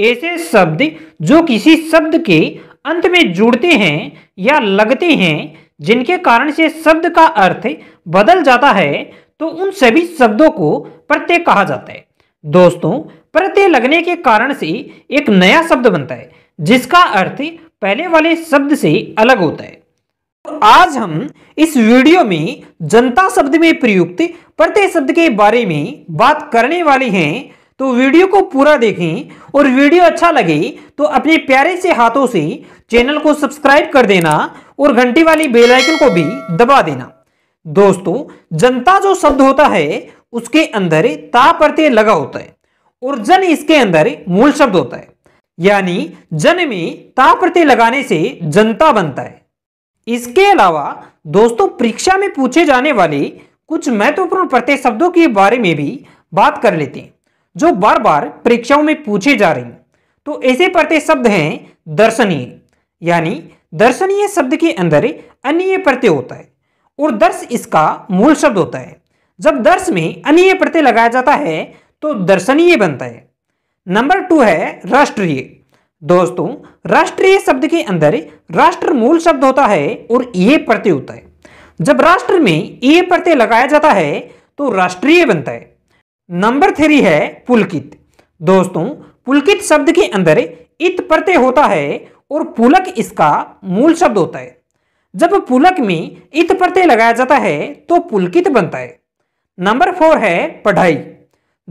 ऐसे शब्द जो किसी शब्द के अंत में जुड़ते हैं या लगते हैं जिनके कारण से शब्द का अर्थ बदल जाता है तो उन सभी शब्दों को प्रत्यय कहा जाता है दोस्तों प्रत्यय लगने के कारण से एक नया शब्द बनता है जिसका अर्थ पहले वाले शब्द से अलग होता है तो आज हम इस वीडियो में जनता शब्द में प्रयुक्त प्रत्यय शब्द के बारे में बात करने वाले हैं तो वीडियो को पूरा देखें और वीडियो अच्छा लगे तो अपने प्यारे से हाथों से चैनल को सब्सक्राइब कर देना और घंटी वाली बेल आइकन को भी दबा देना दोस्तों जनता जो शब्द होता है उसके अंदर ता प्रत्यय लगा होता है और जन इसके अंदर मूल शब्द होता है यानी जन में ता प्रत्यय लगाने से जनता बनता है इसके अलावा दोस्तों परीक्षा में पूछे जाने वाले कुछ महत्वपूर्ण प्रत्यय शब्दों के बारे में भी बात कर लेते हैं जो बार बार परीक्षाओं में पूछे जा रहे हैं तो ऐसे प्रत्यय शब्द हैं दर्शनीय यानी दर्शनीय शब्द के अंदर अनिय प्रत्यय होता है और दर्श इसका मूल शब्द होता है जब दर्श में अनिय प्रत्यय लगाया जाता है तो दर्शनीय बनता है नंबर टू है राष्ट्रीय दोस्तों राष्ट्रीय शब्द के अंदर राष्ट्र मूल शब्द होता है और ये प्रत्यय होता है जब राष्ट्र में ये प्रत्यय लगाया जाता है तो राष्ट्रीय बनता है नंबर थ्री है पुलकित दोस्तों पुलकित शब्द के अंदर इत प्रत्यय होता है और पुलक इसका मूल शब्द होता है जब पुलक में इत प्रत्यय लगाया जाता है तो पुलकित बनता है नंबर फोर है पढ़ाई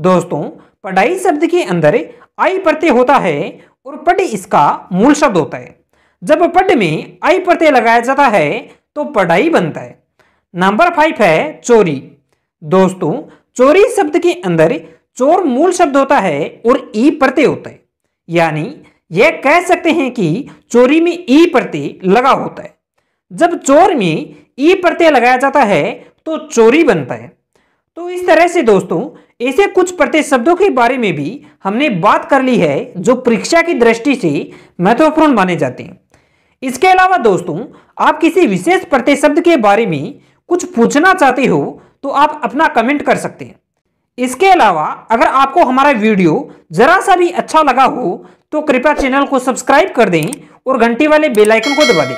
दोस्तों पढ़ाई शब्द के अंदर आई प्रत्यय होता है और पढ़ इसका मूल शब्द होता है जब पढ़ में आई प्रत्यय लगाया जाता है तो पढ़ाई बनता है नंबर फाइव है चोरी दोस्तों चोरी शब्द के अंदर चोर मूल शब्द होता है और ई प्रत्यय होता है यानी यह कह सकते हैं कि चोरी में ई प्रत्यय लगा होता है जब चोर में ई प्रत्यय लगाया जाता है तो चोरी बनता है तो इस तरह से दोस्तों ऐसे कुछ प्रत्यय शब्दों के बारे में भी हमने बात कर ली है जो परीक्षा की दृष्टि से महत्वपूर्ण माने जाते हैं इसके अलावा दोस्तों आप किसी विशेष प्रत्यय शब्द के बारे में कुछ पूछना चाहते हो तो आप अपना कमेंट कर सकते हैं इसके अलावा अगर आपको हमारा वीडियो ज़रा सा भी अच्छा लगा हो तो कृपया चैनल को सब्सक्राइब कर दें और घंटी वाले बेलाइकन को दबा दें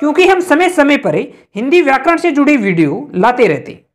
क्योंकि हम समय समय पर हिंदी व्याकरण से जुड़ी वीडियो लाते रहते हैं